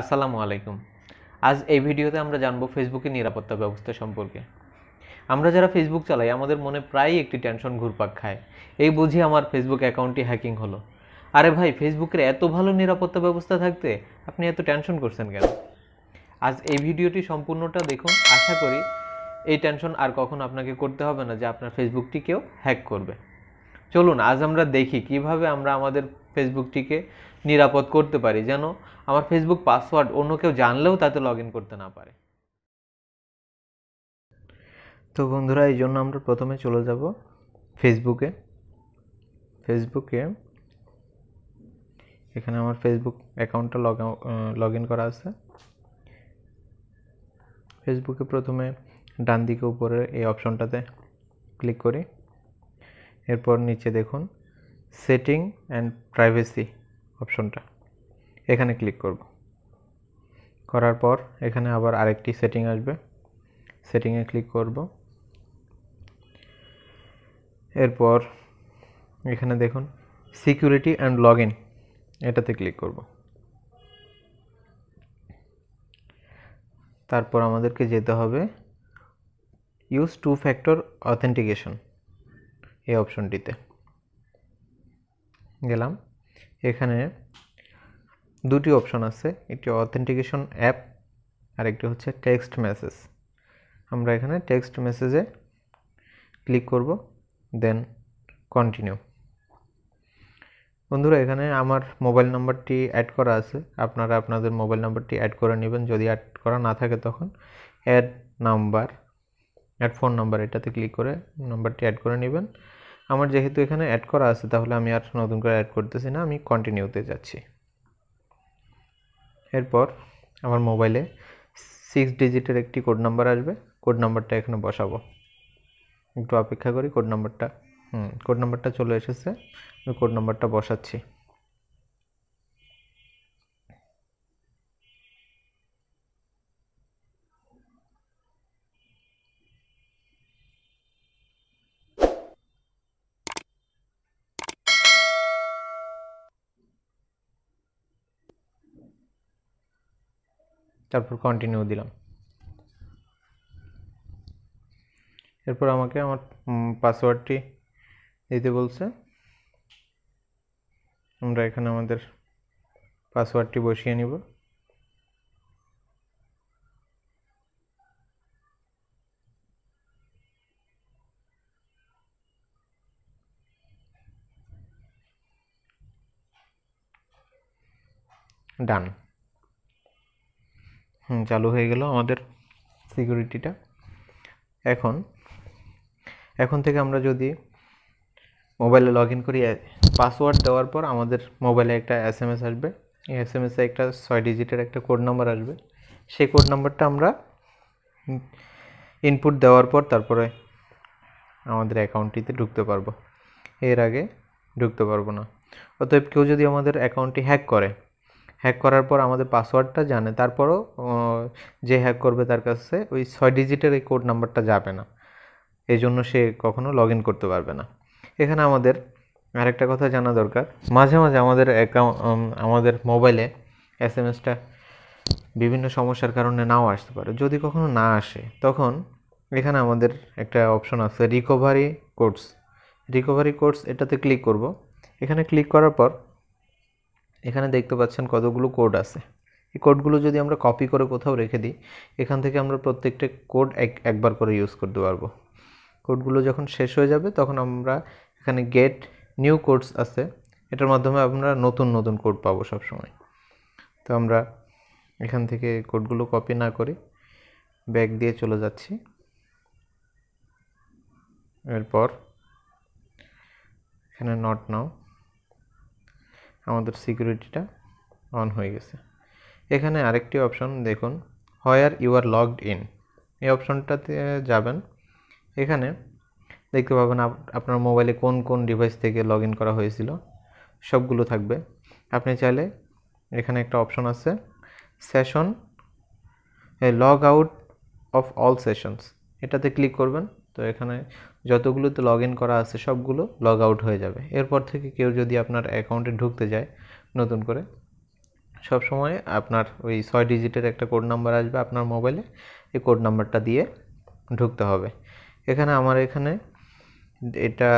আসসালামু আলাইকুম আজ এই ভিডিওতে আমরা জানবো ফেসবুকের নিরাপত্তা ব্যবস্থা সম্পর্কে আমরা যারা ফেসবুক চালাই আমাদের মনে প্রায়ই একটি টেনশন ঘুরপাক খায় এই বুঝি আমার ফেসবুক অ্যাকাউন্টটি হ্যাকিং হলো আরে ভাই ফেসবুকের এত ভালো নিরাপত্তা ব্যবস্থা থাকতে আপনি এত টেনশন করছেন কেন আজ এই ভিডিওটি সম্পূর্ণটা দেখুন আশা করি এই টেনশন আর কখন আপনাকে করতে হবে না যে আপনার ফেসবুকটি কেউ হ্যাক করবে চলুন আজ আমরা দেখি কিভাবে আমরা আমাদের ফেসবুকটিকে নিরাপদ করতে পারি যেন আমার ফেসবুক পাসওয়ার্ড অন্য কেউ জানলেও তাতে লগ করতে না পারে তো বন্ধুরা এই জন্য আমরা প্রথমে চলে যাব ফেসবুকে ফেসবুকে এখানে আমার ফেসবুক অ্যাকাউন্টটা লগ লগ ইন করা আছে ফেসবুকে প্রথমে ডান দিকে উপরে এই অপশনটাতে ক্লিক করি এরপর নিচে দেখুন সেটিং অ্যান্ড প্রাইভেসি অপশনটা এখানে ক্লিক করব করার পর এখানে আবার আরেকটি সেটিং আসবে সেটিংয়ে ক্লিক করব এরপর এখানে দেখুন সিকিউরিটি অ্যান্ড লগ ইন এটাতে ক্লিক করব তারপর আমাদেরকে যেতে হবে ইউজ টু ফ্যাক্টর অথেন্টিকেশন এই অপশনটিতে গেলাম এখানে দুটি অপশন আছে একটি অথেন্টিকেশন অ্যাপ আর একটি হচ্ছে টেক্সট মেসেজ আমরা এখানে টেক্সট মেসেজে ক্লিক করব দেন কন্টিনিউ বন্ধুরা এখানে আমার মোবাইল নাম্বারটি অ্যাড করা আছে আপনারা আপনাদের মোবাইল নাম্বারটি অ্যাড করে নেবেন যদি অ্যাড করা না থাকে তখন add number add phone number এটাতে ক্লিক করে নাম্বারটি অ্যাড করে নেবেন আমার যেহেতু এখানে অ্যাড করা আছে তাহলে আমি আর নতুন করে অ্যাড করতেছি না আমি কন্টিনিউতে যাচ্ছি এরপর আমার মোবাইলে সিক্স ডিজিটের একটি কোড নাম্বার আসবে কোড নাম্বারটা এখানে বসাবো একটু অপেক্ষা করি কোড নাম্বারটা হুম কোড নাম্বারটা চলে এসেছে আমি কোড নাম্বারটা বসাচ্ছি তারপর কন্টিনিউ দিলাম এরপর আমাকে আমার পাসওয়ার্ডটি দিতে বলছে আমরা এখানে আমাদের পাসওয়ার্ডটি বসিয়ে নিব ডান চালু হয়ে গেল আমাদের সিকিউরিটিটা এখন এখন থেকে আমরা যদি মোবাইলে লগ ইন করি পাসওয়ার্ড দেওয়ার পর আমাদের মোবাইলে একটা এস এম এস আসবে এই এস এম এসে একটা ছয় ডিজিটের একটা কোড নাম্বার আসবে সেই কোড নাম্বারটা আমরা ইনপুট দেওয়ার পর তারপরে আমাদের অ্যাকাউন্টটিতে ঢুকতে পারবো এর আগে ঢুকতে পারবো না অতএব কেউ যদি আমাদের অ্যাকাউন্টটি হ্যাক করে হ্যাক করার পর আমাদের পাসওয়ার্ডটা জানে তারপরও যে হ্যাক করবে তার কাছে ওই ছয় ডিজিটের এই কোড নাম্বারটা যাবে না এই জন্য সে কখনো লগ ইন করতে পারবে না এখানে আমাদের আরেকটা কথা জানা দরকার মাঝে মাঝে আমাদের অ্যাকাউন্ট আমাদের মোবাইলে এস এম এসটা বিভিন্ন সমস্যার কারণে নাও আসতে পারে যদি কখনো না আসে তখন এখানে আমাদের একটা অপশন আছে রিকভারি কোর্স রিকভারি কোর্স এটাতে ক্লিক করব এখানে ক্লিক করার পর এখানে দেখতে পাচ্ছেন কতগুলো কোড আছে এই কোডগুলো যদি আমরা কপি করে কোথাও রেখে দিই এখান থেকে আমরা প্রত্যেকটা কোড এক একবার করে ইউজ করতে পারবো কোডগুলো যখন শেষ হয়ে যাবে তখন আমরা এখানে গেট নিউ কোডস আছে এটার মাধ্যমে আমরা নতুন নতুন কোড পাবো সবসময় তো আমরা এখান থেকে কোডগুলো কপি না করে ব্যাক দিয়ে চলে যাচ্ছি এরপর এখানে নট নাও আমাদের সিকিউরিটিটা অন হয়ে গেছে এখানে আরেকটি অপশন দেখুন where you are logged in এই অপশনটাতে যাবেন এখানে দেখতে পাবেন আপনার মোবাইলে কোন কোন ডিভাইস থেকে লগ করা হয়েছিল সবগুলো থাকবে আপনি চাইলে এখানে একটা অপশন আছে session log out of all sessions এটাতে ক্লিক করবেন তো এখানে যতগুলোতে লগ ইন করা আছে সবগুলো লগ আউট হয়ে যাবে এরপর থেকে কেউ যদি আপনার অ্যাকাউন্টে ঢুকতে যায় নতুন করে সব সময় আপনার ওই ছয় ডিজিটের একটা কোড নাম্বার আসবে আপনার মোবাইলে এই কোড নাম্বারটা দিয়ে ঢুকতে হবে এখানে আমার এখানে এটা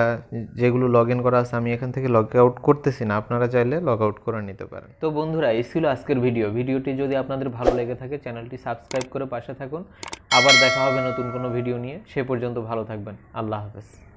যেগুলো লগ ইন করা আছে আমি এখান থেকে লগ আউট করতেছি না আপনারা চাইলে লগ আউট করে নিতে পারেন তো বন্ধুরা এই ছিল আজকের ভিডিও ভিডিওটি যদি আপনাদের ভালো লেগে থাকে চ্যানেলটি সাবস্ক্রাইব করে পাশে থাকুন আবার দেখা হবে নতুন কোনো ভিডিও নিয়ে সে পর্যন্ত ভালো থাকবেন আল্লাহ হাফেজ